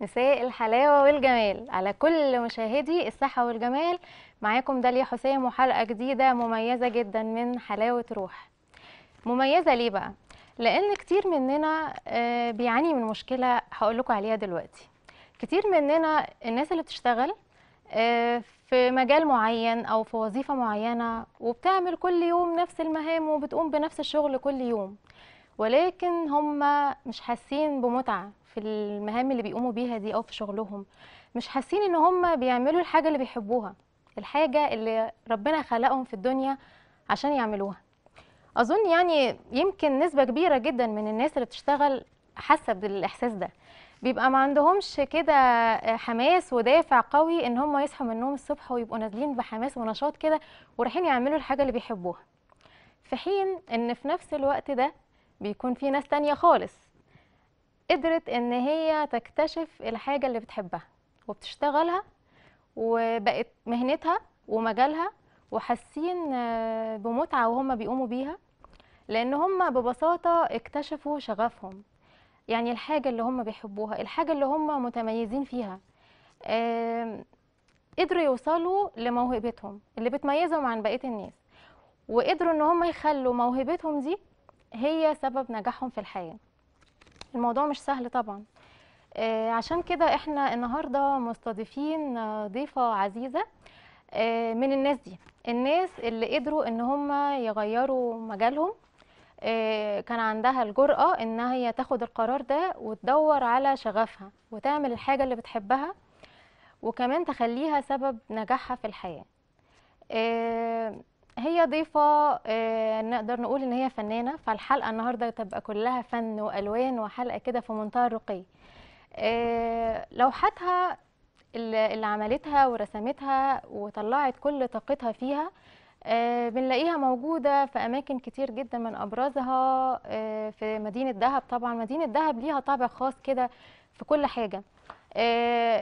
مساء الحلاوة والجمال على كل مشاهدي الصحة والجمال معاكم داليا حسام وحلقة جديدة مميزة جدا من حلاوة روح مميزة ليه بقى؟ لأن كتير مننا آه، بيعاني من مشكلة هقول لكم عليها دلوقتي كتير مننا الناس اللي بتشتغل آه، في مجال معين أو في وظيفة معينة وبتعمل كل يوم نفس المهام وبتقوم بنفس الشغل كل يوم ولكن هم مش حاسين بمتعة في المهام اللي بيقوموا بيها دي او في شغلهم مش حاسين ان هم بيعملوا الحاجه اللي بيحبوها الحاجه اللي ربنا خلقهم في الدنيا عشان يعملوها اظن يعني يمكن نسبه كبيره جدا من الناس اللي بتشتغل حاسه بالاحساس ده بيبقى ما عندهمش كده آه، حماس ودافع قوي ان هم يصحوا من النوم الصبح ويبقوا نازلين بحماس ونشاط كده ورايحين يعملوا الحاجه اللي بيحبوها في حين ان في نفس الوقت ده بيكون في ناس تانية خالص قدرت ان هي تكتشف الحاجه اللي بتحبها وبتشتغلها وبقت مهنتها ومجالها وحاسين آه، بمتعه وهم بيقوموا بيها لان هم ببساطه اكتشفوا شغفهم يعني الحاجه اللي هم بيحبوها الحاجه اللي هم متميزين فيها قدروا يوصلوا لموهبتهم اللي بتميزهم عن بقيه الناس وقدروا ان هم يخلوا موهبتهم دي هي سبب نجاحهم في الحياه الموضوع مش سهل طبعا آه، عشان كده احنا النهارده مستضيفين آه، ضيفه عزيزه آه، من الناس دي الناس اللي قدروا ان هم يغيروا مجالهم كان عندها الجرأة إن هي تاخد القرار ده وتدور على شغفها وتعمل الحاجة اللي بتحبها وكمان تخليها سبب نجاحها في الحياة هي ضيفة آه، نقدر نقول إن هي فنانة فالحلقة النهاردة تبقى كلها فن وألوان وحلقة كده في منتهى الرقي آه، لوحتها اللي عملتها ورسمتها وطلعت كل طاقتها فيها آه، بنلاقيها موجودة في أماكن كتير جدا من أبرزها في مدينة دهب طبعا مدينة دهب ليها طابع خاص كده في كل حاجة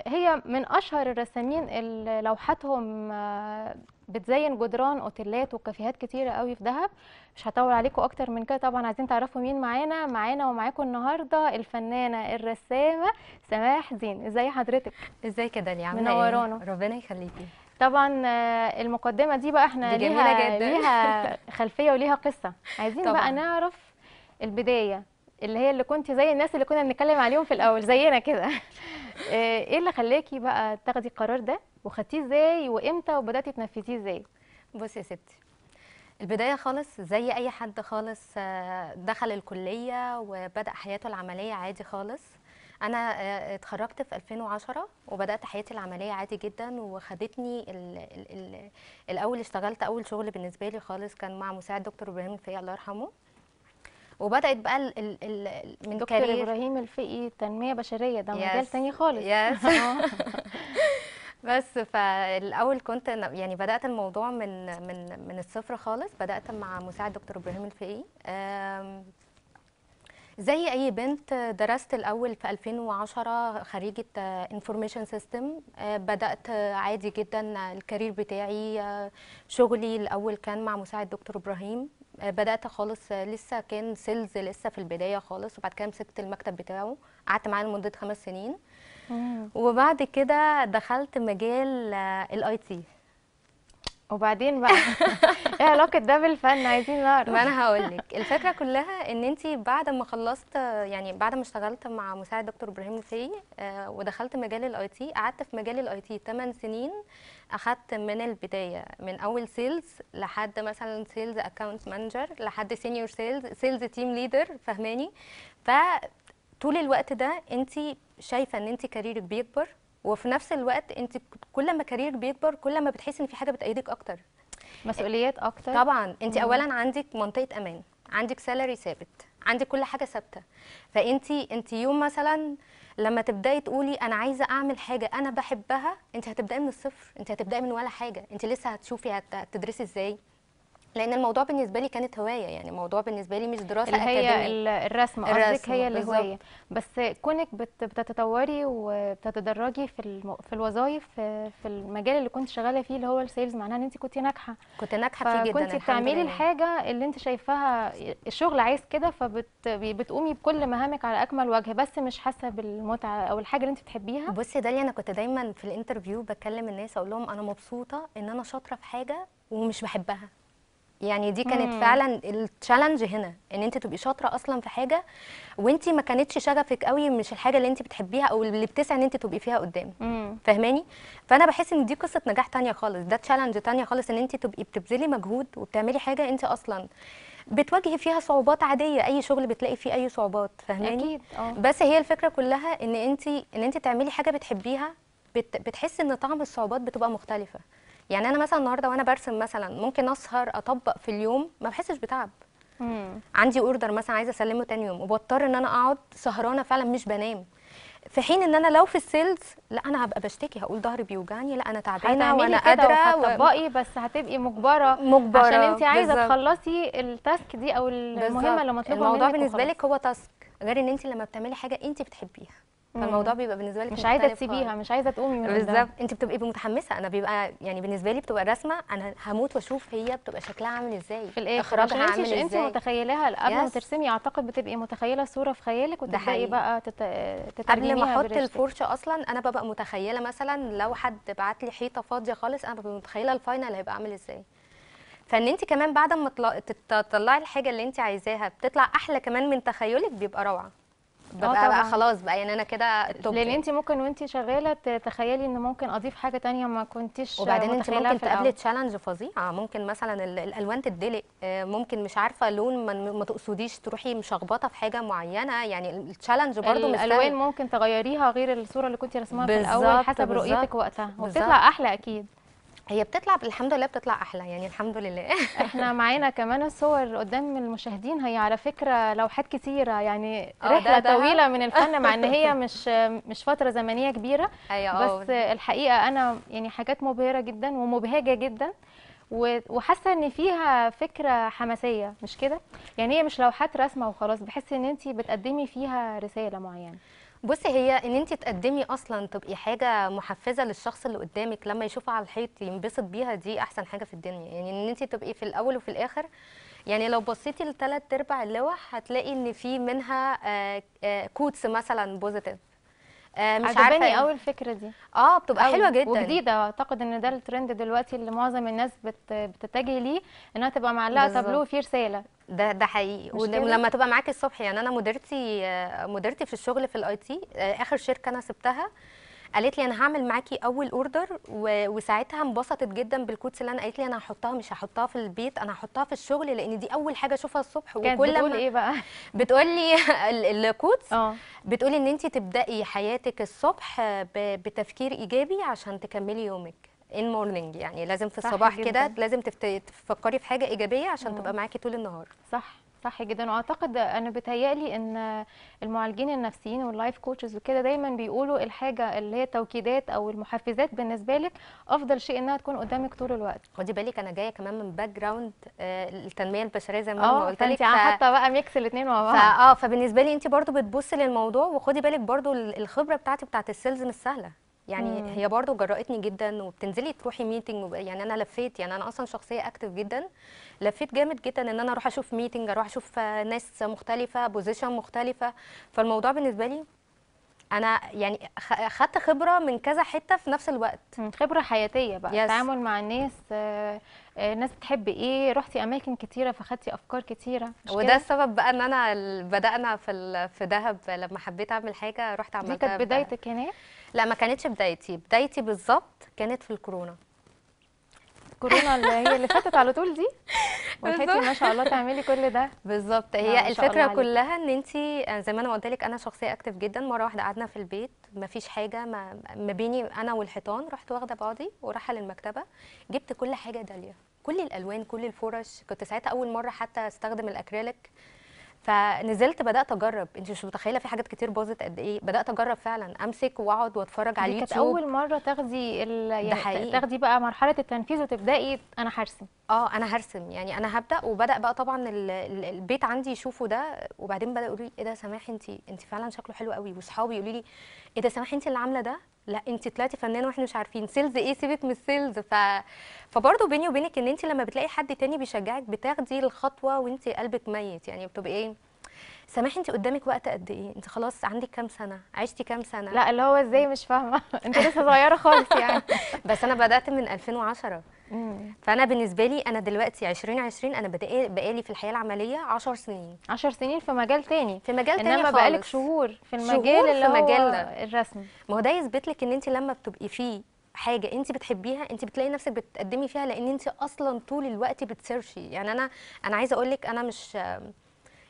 هي من أشهر الرسامين اللي لوحاتهم بتزين جدران اوتيلات وكافيهات كتيره قوي في دهب مش هطول عليكم اكتر من كده طبعا عايزين تعرفوا مين معانا معانا ومعاكم النهارده الفنانه الرسامه سماح زين ازاي حضرتك ازاي كده يا منورانا إيه؟ ربنا يخليكي طبعا آه، المقدمه دي بقى احنا دي ليها جدا. ليها خلفيه وليها قصه عايزين طبعًا. بقى نعرف البدايه اللي هي اللي كنت زي الناس اللي كنا بنتكلم عليهم في الاول زينا كده آه، ايه اللي خلاكي بقى تاخدي القرار ده وخدتيه ازاي وامتى وبداتي تنفذيه ازاي بصي يا ستي البدايه خالص زي اي حد خالص آه، دخل الكليه وبدا حياته العمليه عادي خالص انا آه، اتخرجت في 2010 وبدات حياتي العمليه عادي جدا وخدتني الـ الـ الـ الاول اشتغلت اول شغل بالنسبه لي خالص كان مع مساعد دكتور ابراهيم الفقي الله يرحمه وبدات بقى الـ الـ الـ من دكتور ابراهيم الفقي تنميه بشريه ده مجال تاني خالص يس بس فالاول كنت يعني بدات الموضوع من من من الصفر خالص بدات مع مساعد دكتور ابراهيم الفقي زي اي بنت درست الاول في 2010 خريجه انفورميشن آه، سيستم بدات عادي جدا الكارير بتاعي آه، شغلي الاول كان مع مساعد دكتور ابراهيم آه، بدات خالص لسه كان سيلز لسه في البدايه خالص وبعد كده مسكت المكتب بتاعه قعدت معاه لمده خمس سنين وبعد كده دخلت مجال آه، الاي تي وبعدين بقى ايه علاقه ده بالفن عايزين نعرف ما انا هقول لك الفكره كلها ان انت بعد ما خلصت يعني بعد ما اشتغلت مع مساعد دكتور ابراهيم نسي آه، ودخلت مجال الاي تي قعدت في مجال الاي تي 8 سنين اخدت من البدايه من اول سيلز لحد مثلا سيلز اكونت مانجر لحد سينيور سيلز سيلز تيم ليدر فهماني ف طول الوقت ده انت شايفه ان انت كاريرك بيكبر وفي نفس الوقت انت كل ما كاريرك بيكبر كل ما بتحسي ان في حاجه بتأيدك اكتر مسؤوليات اكتر طبعا انت اولا عندك منطقه امان عندك سالري ثابت عندك كل حاجه ثابته فانت انت يوم مثلا لما تبداي تقولي انا عايزه اعمل حاجه انا بحبها انت هتبداي من الصفر انت هتبداي من ولا حاجه انت لسه هتشوفي هتدرسي ازاي لان الموضوع بالنسبه لي كانت هوايه يعني الموضوع بالنسبه لي مش دراسه اللي هي أكاديمية. الرسم قصدك هي الهوايه بس كونك بتتطوري وبتتدرجي في في الوظائف في المجال اللي كنت شغاله فيه اللي هو السيلز معناها ان انت كنت ناجحه كنت ناجحه فيه جدا كنت بتعملي الحاجه اللي انت شايفاها الشغل عايز كده فبتقومي بكل مهامك على اكمل وجه بس مش حاسه بالمتعه او الحاجه اللي انت بتحبيها بصي داليا انا كنت دايما في الانترفيو بكلم الناس اقول لهم انا مبسوطه ان انا شاطره في حاجه ومش بحبها يعني دي كانت مم. فعلا التشالنج هنا ان انت تبقي شاطره اصلا في حاجه وانت ما كانتش شغفك قوي مش الحاجه اللي انت بتحبيها او اللي بتسعى ان انت تبقي فيها قدام فاهماني فانا بحس ان دي قصه نجاح تانية خالص ده تشالنج تانية خالص ان انت تبقي بتبذلي مجهود وبتعملي حاجه انت اصلا بتواجهي فيها صعوبات عاديه اي شغل بتلاقي فيه اي صعوبات فاهماني اكيد آه. بس هي الفكره كلها ان انت ان انت تعملي حاجه بتحبيها بت... بتحس ان طعم الصعوبات بتبقى مختلفه يعني انا مثلا النهارده وانا برسم مثلا ممكن اسهر اطبق في اليوم ما بحسش بتعب مم. عندي اوردر مثلا عايزه اسلمه تاني يوم وبضطر ان انا اقعد سهرانه فعلا مش بنام في حين ان انا لو في السيلز لا انا هبقى بشتكي هقول ظهري بيوجعني لا انا تعبانه وانا قادره وهتطبقي بس هتبقي مجبره مجبره عشان انت عايزه بالزبط. تخلصي التاسك دي او المهمه اللي مطلوبه منك الموضوع بالنسبه لك هو تاسك غير ان انت لما بتعملي حاجه انت بتحبيها فالموضوع بيبقى بالنسبه لك مش عايزه تسيبيها مش عايزه تقومي من بالظبط انت بتبقي متحمسه انا بيبقى يعني بالنسبه لي بتبقى رسمه انا هموت واشوف هي بتبقى شكلها عامل ازاي في الاخر اخراجها ازاي انت متخيلاها قبل ما ترسمي اعتقد بتبقي متخيله الصوره في خيالك وتبداي بقى تتعلميها قبل ما احط الفرشه اصلا انا ببقى متخيله مثلا لو حد بعت لي حيطه فاضيه خالص انا ببقى متخيله الفاينل هيبقى عامل ازاي فان انت كمان بعد ما تطلعي الحاجه اللي انت عايزاها بتطلع احلى كمان من تخيلك بيبقى روعه اه ببقى بقى خلاص بقى يعني انا كده التوب لان يعني. انت ممكن وانت شغاله تتخيلي ان ممكن اضيف حاجه ثانيه ما كنتيش وبعدين انت ممكن تقابلي تشالنج فظيعه آه، ممكن مثلا الالوان تتدلق آه، ممكن مش عارفه لون ما تقصديش تروحي مشخبطه في حاجه معينه يعني التشالنج برده مش الالوان ممكن تغيريها غير الصوره اللي كنت رسمها في الاول حسب رؤيتك وقتها وبتطلع احلى اكيد هي بتطلع الحمد لله بتطلع احلى يعني الحمد لله احنا معانا كمان صور قدام المشاهدين هي على فكره لوحات كثيره يعني آه، رحله ده ده طويله من الفن مع ان هي مش مش فتره زمنيه كبيره أيوة أه. بس أوه. الحقيقه انا يعني حاجات مبهره جدا ومبهجه جدا وحاسه ان فيها فكره حماسيه مش كده يعني هي مش لوحات رسمه وخلاص بحس ان انت بتقدمي فيها رساله معينه بصي هي ان انت تقدمي اصلا تبقي حاجه محفزه للشخص اللي قدامك لما يشوفها على الحيط ينبسط بيها دي احسن حاجه في الدنيا يعني ان انت تبقي في الاول وفي الاخر يعني لو بصيتي لثلاث ارباع اللوح هتلاقي ان في منها كوتس آه، آه، مثلا بوزيتيف آه، مش عجباني قوي يعني. الفكره دي اه بتبقى حلوه جدا وجديده اعتقد ان ده الترند دلوقتي اللي معظم الناس بتتجه ليه انها تبقى معلقه تابلو فيه رساله ده ده حقيقي ولما تبقى معاك الصبح يعني انا مديرتي مديرتي في الشغل في الاي تي آه، اخر شركه انا سبتها قالت لي انا هعمل معاكي اول اوردر وساعتها انبسطت جدا بالكوتس اللي انا قالت لي انا هحطها مش هحطها في البيت انا هحطها في الشغل لان دي اول حاجه اشوفها الصبح وكل بتقول ايه بقى بتقول لي الكوتس آه. بتقولي ان انت تبداي حياتك الصبح بتفكير ايجابي عشان تكملي يومك ان مورنينج يعني لازم في الصباح كده لازم تفكري في حاجه ايجابيه عشان تبقى معاكي طول النهار صح صح جدا واعتقد انا بتهيألي ان المعالجين النفسيين واللايف كوتشز وكده دايما بيقولوا الحاجه اللي هي التوكيدات او المحفزات بالنسبه لك افضل شيء انها تكون قدامك طول الوقت خدي بالك انا جايه كمان من باك آه، جراوند التنميه البشريه زي ما آه، قلت لك انت حاطه بقى ميكس الاثنين مع بعض اه فبالنسبه لي انت برضو بتبصي للموضوع وخدي بالك برضو الخبره بتاعتي بتاعت السيلز مش سهله يعني مم. هي برضو جرأتني جدا وبتنزلي تروحي ميتنج يعني انا لفيت يعني انا اصلا شخصيه اكتف جدا لفيت جامد جدا ان انا اروح اشوف ميتنج اروح اشوف ناس مختلفه بوزيشن مختلفه فالموضوع بالنسبه لي انا يعني خدت خبره من كذا حته في نفس الوقت خبره حياتيه بقى yes. تعامل مع الناس الناس آه، آه، بتحب ايه رحتي اماكن كتيره فخدتي افكار كتيره وده كده؟ السبب بقى ان انا بدانا في في دهب لما حبيت اعمل حاجه رحت عملتها دي كانت بدايتك هناك لا ما كانتش بدايتي بدايتي بالظبط كانت في الكورونا كورونا اللي هي اللي فاتت على طول دي ولحقتي ما شاء الله تعملي كل ده بالظبط هي الفكره كلها ان انت زي ما انا قلت لك انا شخصيه اكتف جدا مره واحده قعدنا في البيت ما فيش حاجه ما, ما بيني انا والحيطان رحت واخده بعضي ورايحه للمكتبه جبت كل حاجه داليه كل الالوان كل الفرش كنت ساعتها اول مره حتى استخدم الاكريليك فنزلت بدات اجرب انت مش متخيله في حاجات كتير باظت قد ايه بدات اجرب فعلا امسك واقعد واتفرج على اليوتيوب كانت اول مره تاخدي يعني تاخدي بقى مرحله التنفيذ وتبداي انا هرسم اه انا هرسم يعني انا هبدا وبدا بقى طبعا البيت عندي يشوفوا ده وبعدين بداوا يقولوا لي ايه ده سماح انت انت فعلا شكله حلو قوي واصحابي يقولوا لي ايه ده سماح انت اللي عامله ده لا انت طلعتي فنانه واحنا مش عارفين سيلز ايه سيبك من السيلز ف فبرضه بيني وبينك ان انت لما بتلاقي حد تاني بيشجعك بتاخدي الخطوه وانت قلبك ميت يعني بتبقي ايه سامحي انت قدامك وقت قد ايه انت خلاص عندك كام سنه عشتي كام سنه لا اللي هو ازاي مش فاهمه انت لسه صغيره خالص يعني بس انا بدات من 2010 فانا بالنسبه لي انا دلوقتي 2020 انا بقالي في الحياه العمليه 10 سنين 10 سنين في مجال تاني في مجال تاني انما بقالك شهور في المجال شهور اللي في هو مجال الرسم ما هو ده يثبت لك ان انت لما بتبقي فيه حاجه انت بتحبيها انت بتلاقي نفسك بتقدمي فيها لان انت اصلا طول الوقت بتسيرشي يعني انا انا عايزه اقول لك انا مش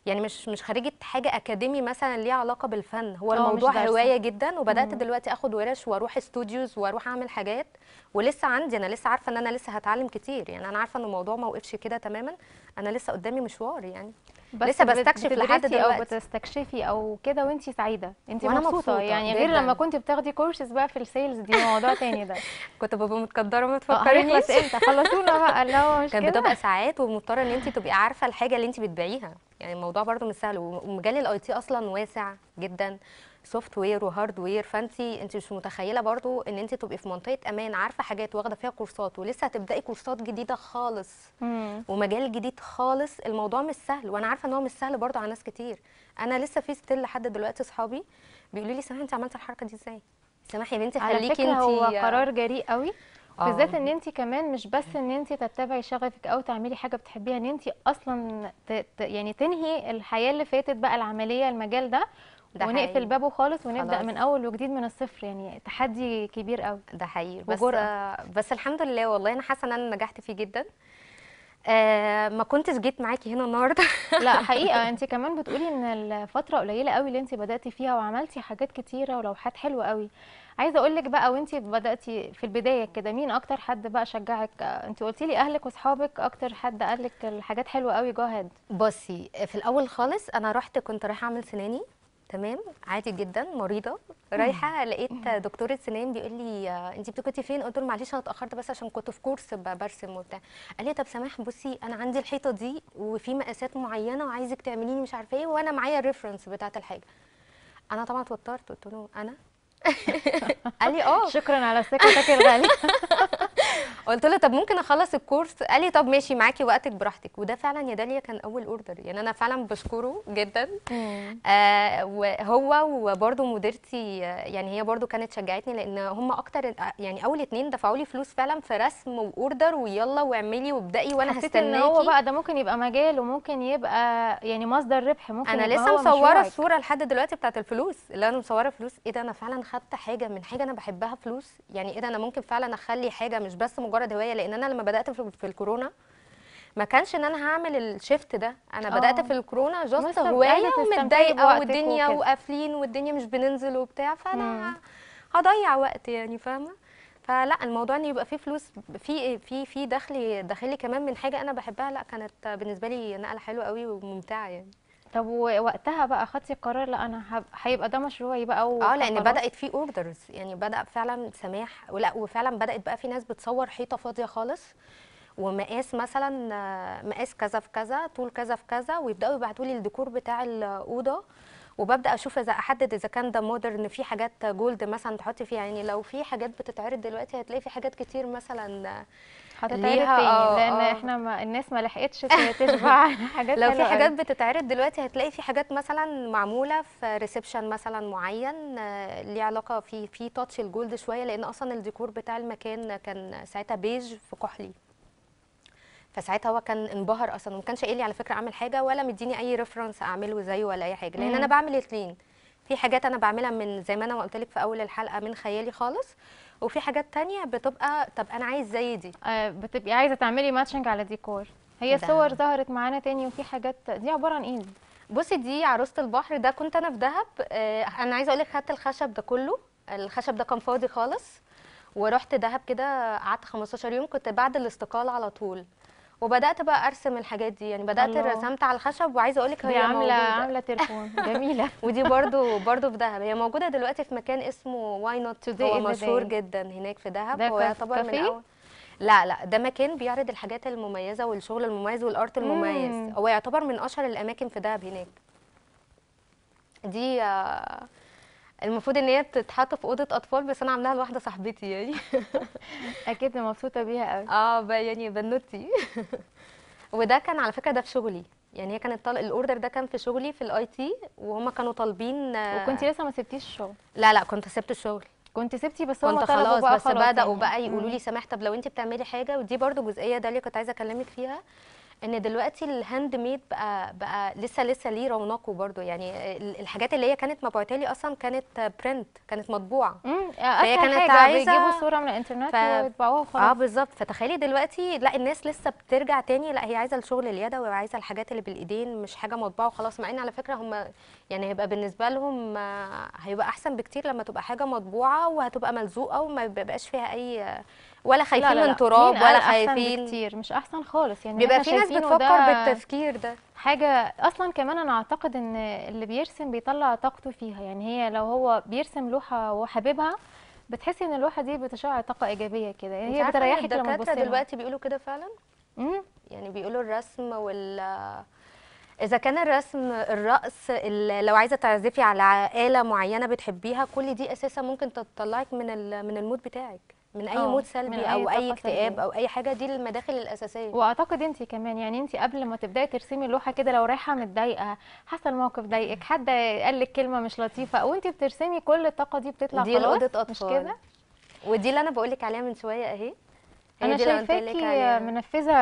يعني مش مش خريجه حاجه اكاديمي مثلا ليها علاقه بالفن هو آه، الموضوع هوايه جدا وبدات مم. دلوقتي اخد ورش واروح استوديوز واروح اعمل حاجات ولسه عندي انا لسه عارفه ان انا لسه هتعلم كتير يعني انا عارفه ان الموضوع ما وقفش كده تماما انا لسه قدامي مشوار يعني بس لسه بستكشف لحد دلوقتي او بتستكشفي او كده وانت سعيده انت مبسوطه, مبسوطة يعني غير لما كنت بتاخدي كورسز بقى في السيلز دي موضوع تاني ده كنت ببقى متقدره ما آه، تفكريش بس امتى خلصونا بقى اللي هو مش كده كانت بتبقى ساعات ومضطره ان انت تبقي عارفه الحاجه اللي انت بتبيعيها يعني الموضوع برضه مش سهل ومجال الاي تي اصلا واسع جدا سوفت وير وهارد وير فانت انت مش متخيله برضو ان انت تبقي في منطقه امان عارفه حاجات واخده فيها كورسات ولسه هتبداي كورسات جديده خالص مم. ومجال جديد خالص الموضوع مش سهل وانا عارفه ان هو مش سهل برضو على ناس كتير انا لسه في ستيل لحد دلوقتي اصحابي بيقولوا لي سامحي انت عملتي الحركه دي ازاي سامحي يا بنتي خليكي انت هو قرار جريء قوي آه. بالذات ان انت كمان مش بس ان انت تتبعي شغفك او تعملي حاجه بتحبيها ان انت اصلا ت... يعني تنهي الحياه اللي فاتت بقى العمليه المجال ده ده ونقفل بابه خالص ونبدا خلاص. من اول وجديد من الصفر يعني تحدي كبير قوي ده حقيقي بس بس الحمد لله والله انا حاسه ان انا نجحت فيه جدا آه ما كنتش جيت معاكي هنا النهارده لا حقيقه انت كمان بتقولي ان الفتره قليله قوي اللي انت بداتي فيها وعملتي حاجات كتيره ولوحات حلوه قوي عايزه اقول لك بقى وانت بداتي في البدايه كده مين اكتر حد بقى شجعك انت قلتي لي اهلك واصحابك اكتر حد قال لك الحاجات حلوه قوي جهاد بصي في الاول خالص انا رحت كنت رايحه اعمل سناني تمام عادي جدا مريضه رايحه لقيت دكتور السنان بيقول لي انت آه، كنتي فين قلت له معلش انا اتاخرت بس عشان كنت في كورس برسم وبتاع قال لي طب سماح بصي انا عندي الحيطه دي وفي مقاسات معينه وعايزك تعمليني مش عارفه ايه وانا معايا الريفرنس بتاعه الحاجه انا طبعا اتوترت قلت له انا قال لي اه شكرا على سكتك الغالي قلت له طب ممكن اخلص الكورس قال لي طب ماشي معاكي وقتك براحتك وده فعلا يا داليا كان اول اوردر يعني انا فعلا بشكره جدا آه وهو وبرده مديرتي آه، يعني هي برده كانت شجعتني لان هم اكتر آه، يعني اول اتنين دفعوا لي فلوس فعلا في رسم واوردر ويلا واعملي وابدأي وانا هستناكي ان هو بقى ده ممكن يبقى مجال وممكن يبقى يعني مصدر ربح ممكن انا لسه مصوره الصوره لحد دلوقتي بتاعت الفلوس اللي انا مصوره فلوس ايه ده انا فعلا خدت حاجه من حاجه انا بحبها فلوس يعني ايه ده انا ممكن فعلا اخلي حاجه مش بس مجرد هوايه لان انا لما بدات في الكورونا ما كانش ان انا هعمل الشيفت ده انا أوه. بدات في الكورونا جاست هوايه ومتضايقه والدنيا وقافلين والدنيا مش بننزل وبتاع فانا هضيع وقت يعني فاهمه فلا الموضوع ان يبقى فيه فلوس في إيه، في في دخل داخلي كمان من حاجه انا بحبها لا كانت بالنسبه لي نقله حلوه قوي وممتعه يعني طب ووقتها بقى خدتي قرار لا انا هيبقى ده مشروعي بقى و... اه لان بدات في اوردرز يعني بدا فعلا سماح ولا وفعلا بدات بقى في ناس بتصور حيطه فاضيه خالص ومقاس مثلا مقاس كذا في كذا طول كذا في كذا ويبداوا يبعتوا لي الديكور بتاع الاوضه وببدا اشوف اذا احدد اذا كان ده مودرن في حاجات جولد مثلا تحطي فيها يعني لو في حاجات بتتعرض دلوقتي هتلاقي في حاجات كتير مثلا ليها تاني لان أوه. آه. احنا ما الناس ما لحقتش تشبع حاجات لو في حاجات بتتعرض دلوقتي هتلاقي في حاجات مثلا معموله في ريسبشن مثلا معين آه، ليه علاقه في في تاتش الجولد شويه لان اصلا الديكور بتاع المكان كان ساعتها بيج في كحلي فساعتها هو كان انبهر اصلا وما كانش قايل لي على فكره اعمل حاجه ولا مديني اي ريفرنس اعمله زيه ولا اي حاجه لان انا بعمل الاثنين في حاجات انا بعملها من زي ما انا قلت لك في اول الحلقه من خيالي خالص وفي حاجات تانية بتبقى طب انا عايز زي دي آه بتبقي عايزه تعملي ماتشنج على ديكور هي ده. صور ظهرت معانا تاني وفي حاجات دي عباره عن ايه بصي دي عروسه البحر ده كنت انا في دهب آه انا عايزه اقول لك خدت الخشب ده كله الخشب ده كان فاضي خالص ورحت دهب كده قعدت 15 يوم كنت بعد الاستقاله على طول وبدات بقى ارسم الحاجات دي يعني بدات رسمت على الخشب وعايزه اقول لك هي عامله عامله تليفون جميله ودي برضو برضو في دهب هي موجوده دلوقتي في مكان اسمه واي نوت توداي هو إيه مشهور جدا هناك في دهب ده هو يعتبر من لا لا ده مكان بيعرض الحاجات المميزه والشغل المميز والارت المميز مم. هو يعتبر من اشهر الاماكن في دهب هناك دي آه المفروض ان هي تتحط في اوضه اطفال بس انا عاملاها لواحده صاحبتي يعني اكيد مبسوطه بيها قوي اه يعني بنوتي وده كان على فكره ده في شغلي يعني هي كانت طل... الاوردر ده كان في شغلي في الاي تي وهم كانوا طالبين وكنت لسه ما سبتيش الشغل لا لا كنت سبت الشغل كنت سبتي بس هم كنت خلاص بقى بس بداوا يعني. بقى يقولوا لي سماح طب لو انت بتعملي حاجه ودي برده جزئيه ده اللي كنت عايزه اكلمك فيها ان دلوقتي الهاند ميد بقى بقى لسه لسه ليه رونقه برضو يعني الحاجات اللي هي كانت مبعوته لي اصلا كانت برنت كانت مطبوعه هي كانت حاجة عايزه يجيبوا صوره من الانترنت ف... ويطبعوها وخلاص اه بالظبط فتخيلي دلوقتي لا الناس لسه بترجع تاني لا هي عايزه الشغل اليدوي وعايزه الحاجات اللي بالايدين مش حاجه مطبوعه وخلاص مع ان على فكره هم يعني هيبقى بالنسبه لهم آه، هيبقى احسن بكتير لما تبقى حاجه مطبوعه وهتبقى ملزوقه وما بيبقاش فيها اي ولا خايفين لا لا لا. من تراب ولا خايفين كتير مش احسن خالص يعني بيبقى في ناس بتفكر بالتفكير ده حاجه اصلا كمان انا اعتقد ان اللي بيرسم بيطلع طاقته فيها يعني هي لو هو بيرسم لوحه وحاببها بتحسي ان اللوحه دي بتشع طاقه ايجابيه كده يعني هي بتريحك لما تبصي دلوقتي بيقولوا كده فعلا امم يعني بيقولوا الرسم وال اذا كان الرسم الرقص لو عايزه تعزفي على آلة معينه بتحبيها كل دي اساسا ممكن تطلعك من من المود بتاعك من اي آه، مود سلبي او اي اكتئاب او اي حاجه دي المداخل الاساسيه واعتقد انت كمان يعني انت قبل ما تبداي ترسمي اللوحه كده لو رايحه متضايقه حصل موقف ضايقك حد قال لك كلمه مش لطيفه او انت بترسمي كل الطاقه دي بتطلع دي خلاص اوضه مش كده ودي اللي انا بقول لك عليها من شويه اهي انا شايفاكي منفذه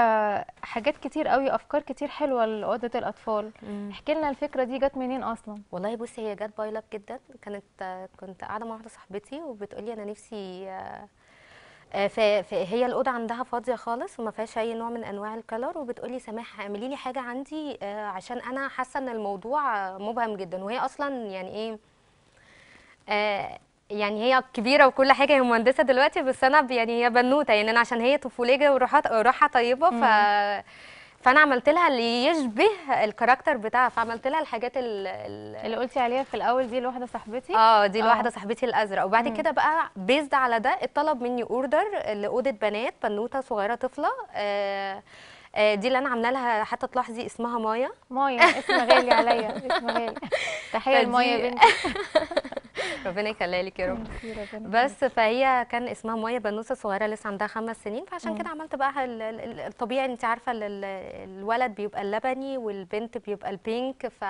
حاجات كتير قوي افكار كتير حلوه لاوضه الاطفال احكي لنا الفكره دي جت منين اصلا والله بصي هي جت بايلاب جدا كانت كنت قاعده مع واحده صاحبتي وبتقولي انا نفسي آه، آه، فهي الاوضه عندها فاضيه خالص وما فيهاش اي نوع من انواع الكلر وبتقولي سماح اعملي لي حاجه عندي آه، عشان انا حاسه ان الموضوع مبهم جدا وهي اصلا يعني ايه آه، يعني هي كبيره وكل حاجه هي مهندسه دلوقتي بس انا يعني هي بنوته يعني انا عشان هي طفوليه وروحها طيبه ف فانا عملت لها اللي يشبه الكاركتر بتاعها فعملت لها الحاجات ال اللي قلتي عليها في الاول دي لواحده صاحبتي اه دي آه. لواحده صاحبتي الازرق وبعد كده بقى بيزد على ده اتطلب مني اوردر لاوضه بنات بنوته صغيره طفله آه،, آه دي اللي انا عامله لها حتى تلاحظي اسمها مايا مايا اسم غالي عليا اسم غالي تحيه لمايا بنتي ربنا يخليها لك يا رب بس فهي كان اسمها ميه بنوسه صغيره لسه عندها خمس سنين فعشان آه. كده عملت بقى الطبيعي انت عارفه الولد بيبقى اللبني والبنت بيبقى البينك ف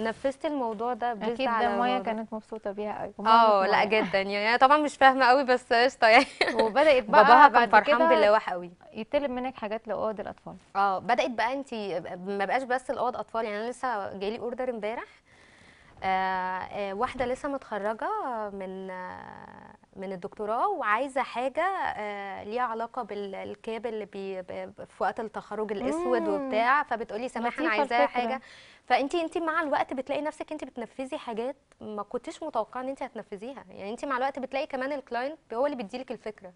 نفذت الموضوع ده بس اكيد اكيد مايا كانت مبسوطه بيها قوي اه لا جدا يعني طبعا مش فاهمه قوي بس قشطه يعني وبدات بقى باباها كان فرحان باللواح قوي يطلب منك حاجات لاوض الاطفال اه بدات بقى انت ما بقاش بس لاوض اطفال يعني انا لسه جاي لي اوردر امبارح آه، آه، واحده لسه متخرجه من آه، من الدكتوراه وعايزه حاجه ليها علاقه بالكاب اللي بي في وقت التخرج الاسود وبتاع فبتقولي سامح انا عايزاها حاجه فانت انت مع الوقت بتلاقي نفسك انت بتنفذي حاجات ما كنتش متوقعه ان انت هتنفذيها يعني انت مع الوقت بتلاقي كمان الكلاينت هو اللي بيديلك الفكره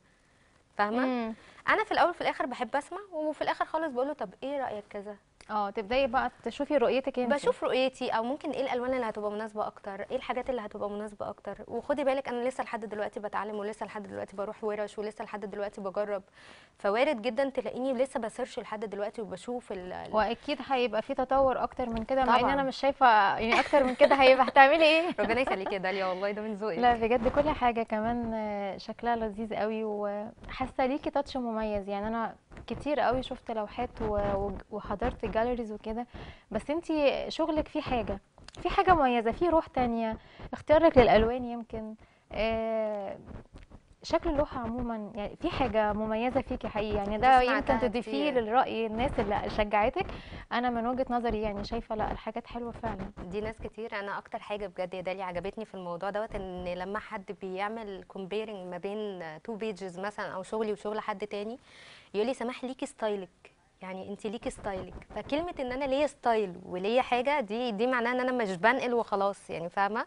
فاهمه انا في الاول وفي الاخر بحب اسمع وفي الاخر خالص بقول له طب ايه رايك كذا اه تبداي بقى تشوفي رؤيتك انت بشوف رؤيتي او ممكن ايه الالوان اللي هتبقى مناسبه اكتر ايه الحاجات اللي هتبقى مناسبه اكتر وخدي بالك انا لسه لحد دلوقتي بتعلم ولسه لحد دلوقتي بروح ورش ولسه لحد دلوقتي بجرب فوارد جدا تلاقيني لسه بسيرش لحد دلوقتي وبشوف ال واكيد هيبقى في تطور اكتر من كده مع ان انا مش شايفه يعني اكتر من كده هيبقى هتعملي ايه ربنا يخليكي يا داليا والله ده من ذوقي لا بجد كل حاجه كمان شكلها لذيذ قوي وحاسه ليكي تاتش مميز يعني انا كتير قوي شفت لوحات وحضرت جاليريز وكده بس انت شغلك فيه حاجه في حاجه مميزه فيه روح تانية اختيارك للالوان يمكن آه، شكل اللوحه عموما يعني في حاجه مميزه فيكي حقيقي يعني ده يمكن تضيفيه للراي الناس اللي شجعتك انا من وجهه نظري يعني شايفه لا الحاجات حلوه فعلا دي ناس كتير انا اكتر حاجه بجد يا دالي عجبتني في الموضوع دوت ان لما حد بيعمل كومبيرنج ما بين تو بيجز مثلا او شغلي وشغل حد تاني يقول لي سماح ليكي ستايلك يعني انت ليكي ستايلك فكلمه ان انا ليا ستايل وليا حاجه دي دي معناها ان انا مش بنقل وخلاص يعني فاهمه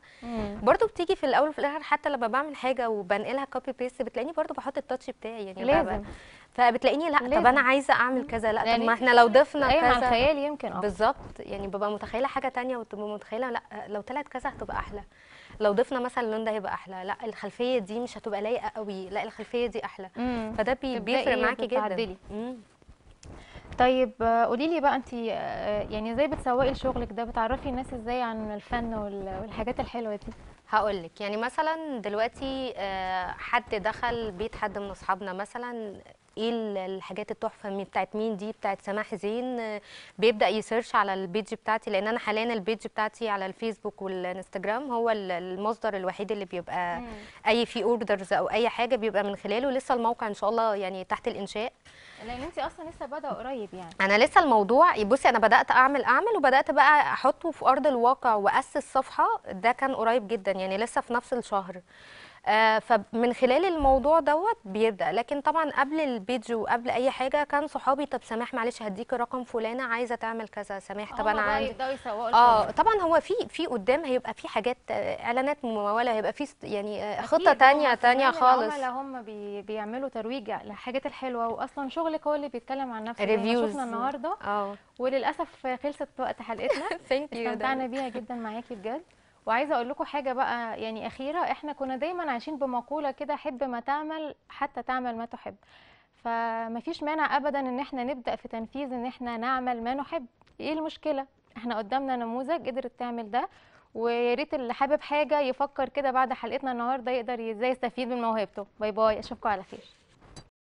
برضو بتيجي في الاول وفي الاخر حتى لما بعمل حاجه وبنقلها كوبي بيست بتلاقيني برضو بحط التاتش بتاعي يعني لازم فبتلاقيني لا طب انا عايزه اعمل كذا لا يعني طب ما احنا لو ضفنا أيوة كذا ايوه الخيال يمكن اه بالظبط يعني ببقى متخيله حاجه ثانيه وتبقى متخيله لا لو طلعت كذا هتبقى احلى لو ضفنا مثلا اللون ده هيبقى احلى لا الخلفيه دي مش هتبقى لايقه قوي لا الخلفيه دي احلى مم. فده بيفرق معاكي جدا طيب قولي لي بقى انت آه، يعني ازاي بتسوقي لشغلك ده بتعرفي الناس ازاي عن الفن والحاجات الحلوه دي هقول لك يعني مثلا دلوقتي آه، حد دخل بيت حد من اصحابنا مثلا ايه الحاجات التحفه بتاعت مين دي بتاعت سماح زين آه، بيبدا يسيرش على البيج بتاعتي لان انا حاليا البيج بتاعتي على الفيسبوك والانستجرام هو المصدر الوحيد اللي بيبقى مم. اي في اوردرز او اي حاجه بيبقى من خلاله لسه الموقع ان شاء الله يعني تحت الانشاء لان انت اصلا لسه بدا قريب يعني انا لسه الموضوع بصي انا بدات اعمل اعمل وبدات بقى احطه في ارض الواقع واسس صفحه ده كان قريب جدا يعني لسه في نفس الشهر آه، فمن خلال الموضوع دوت بيبدا لكن طبعا قبل البيج وقبل اي حاجه كان صحابي طب سماح معلش هديك رقم فلانه عايزه تعمل كذا سماح طب انا آه، عندي طيب، اه طبعا هو في في قدام هيبقى في حاجات آه، اعلانات مموله هيبقى في يعني خطه ثانيه ثانيه خالص هم بي بيعملوا ترويج للحاجات الحلوه واصلا شغلك هو اللي بيتكلم عن نفسه ريفيوز يعني شفنا النهارده اه وللاسف خلصت وقت حلقتنا استمتعنا بيها جدا معاكي بجد وعايزه اقول لكم حاجه بقى يعني اخيره احنا كنا دايما عايشين بمقوله كده حب ما تعمل حتى تعمل ما تحب فيش مانع ابدا ان احنا نبدا في تنفيذ ان احنا نعمل ما نحب ايه المشكله احنا قدامنا نموذج قدرت تعمل ده ويا ريت اللي حابب حاجه يفكر كده بعد حلقتنا النهارده يقدر ازاي يستفيد من موهبته باي باي اشوفكم على خير